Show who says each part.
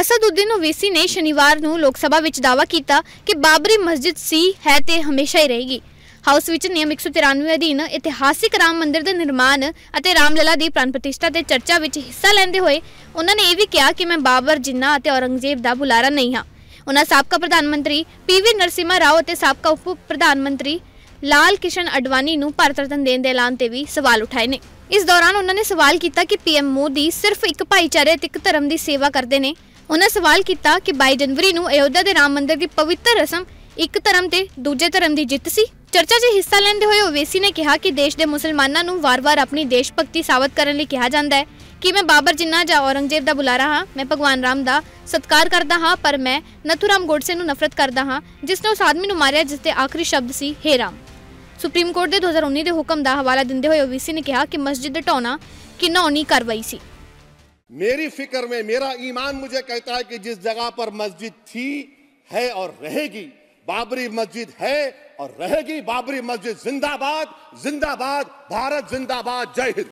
Speaker 1: ਅਸਦਉਦੀਨ ਓਵੈਸੀ ਨੇ ਸ਼ਨੀਵਾਰ ਨੂੰ ਲੋਕ ਸਭਾ ਵਿੱਚ ਦਾਅਵਾ ਕੀਤਾ ਕਿ ਬਾਬਰੀ ਮਸਜਿਦ ਸੀ ਹੈ ਤੇ ਹਮੇਸ਼ਾ ਹੀ ਰਹੇਗੀ ਹਾਊਸ ਵਿੱਚ ਨਿਯਮ 193 ਅਧੀਨ ਇਤਿਹਾਸਿਕ ਰਾਮ ਮੰਦਿਰ ਦੇ ਨਿਰਮਾਣ ਅਤੇ ਰਾਮਲਲਾ ਦੀ ਪ੍ਰਾਣ ਪ੍ਰਤਿਸ਼ਠਾ ਤੇ ਚਰਚਾ ਵਿੱਚ ਹਿੱਸਾ ਲੈਂਦੇ ਹੋਏ ਉਹਨਾਂ ਨੇ ਇਹ ਵੀ ਕਿਹਾ ਕਿ ਮੈਂ ਬਾਬਰ ਜਿੰਨਾ ਅਤੇ ਔਰੰਗਜ਼ੇਬ ਦਾ ਬੁਲਾਰਾ ਨਹੀਂ ਹਾਂ ਉਹਨਾਂ ਸਾਬਕਾ ਪ੍ਰਧਾਨ ਮੰਤਰੀ ਪੀਵੀ ਨਰਸਿਮਾ ਰਾਓ ਅਤੇ ਸਾਬਕਾ ਉਪ ਪ੍ਰਧਾਨ ਮੰਤਰੀ ਲਾਲ ਕਿਸ਼ਨ ਅਡਵਾਨੀ ਨੂੰ ਭਾਰਤ ਰਤਨ ਦੇਣ ਦੇ ਐਲਾਨ ਤੇ ਵੀ ਸਵਾਲ ਉਠਾਏ ਨੇ ਇਸ ਦੌਰਾਨ ਉਹਨਾਂ ਨੇ ਸਵਾਲ ਕੀਤਾ ਕਿ ਪੀਐਮ ਮੋਦੀ ਸਿਰਫ ਇੱਕ ਭਾਈਚਾਰੇ ਅਤੇ ਇੱਕ ਧਰਮ ਦੀ ਸੇਵਾ ਕਰਦੇ ਨੇ ਉਹਨਾਂ ਸਵਾਲ ਕੀਤਾ ਕਿ 22 ਜਨਵਰੀ ਨੂੰ ਅਯੋਧਿਆ ਦੇ ਰਾਮ ਮੰਦਿਰ ਦੀ ਪਵਿੱਤਰ ਰਸਮ ਇੱਕ ਧਰਮ ਤੇ ਦੂਜੇ ਧਰਮ ਦੀ ਜਿੱਤ ਸੀ ਚਰਚਾ 'ਚ ਹਿੱਸਾ ਲੈਂਦੇ ਹੋਏ ਓਵੇਸੀ ਨੇ ਕਿਹਾ ਕਿ ਦੇਸ਼ ਦੇ ਮੁਸਲਮਾਨਾਂ ਨੂੰ ਵਾਰ-ਵਾਰ ਆਪਣੀ ਦੇਸ਼ ਭਗਤੀ ਸਾਬਤ ਕਰਨ ਲਈ ਕਿਹਾ ਜਾਂਦਾ ਹੈ ਕਿ ਮੈਂ ਬਾਬਰ ਜਿੰਨਾ ਜਾਂ ਔਰੰਗਜ਼ੇਬ ਦਾ ਬੁਲਾ ਰਹਾ ਹਾਂ ਮੈਂ ਭਗਵਾਨ ਰਾਮ ਦਾ ਸਤਕਾਰ ਕਰਦਾ ਹਾਂ ਪਰ ਮੈਂ ਨਥੂਰਾਮ ਗੋਡਸੇ ਨੂੰ ਨਫ਼ਰਤ ਕਰਦਾ ਹਾਂ ਜਿਸ ਨੇ ਉਸ ਆਦਮੀ ਨੂੰ ਮਾਰਿਆ ਜਿਸ ਦੇ ਆਖਰੀ ਸ਼ਬਦ ਸੀ ਹੇ ਰਾਮ ਸੁਪਰੀਮ ਕੋਰਟ ਦੇ 2019 ਦੇ ਹੁਕਮ ਦਾ ਹਵਾਲਾ ਦਿੰਦੇ ਹੋਏ ਓਵੇਸੀ ਨੇ ਕਿਹਾ ਕਿ ਮਸਜਿਦ ਢਾਉਣਾ ਕਿੰਨਾ ਔਨੀ ਕਾਰਵਾਈ ਸੀ
Speaker 2: मेरी फिक्र में मेरा ईमान मुझे कहता है कि जिस जगह पर मस्जिद थी है और रहेगी बाबरी मस्जिद है और रहेगी बाबरी मस्जिद जिंदाबाद जिंदाबाद भारत जिंदाबाद जय हिंद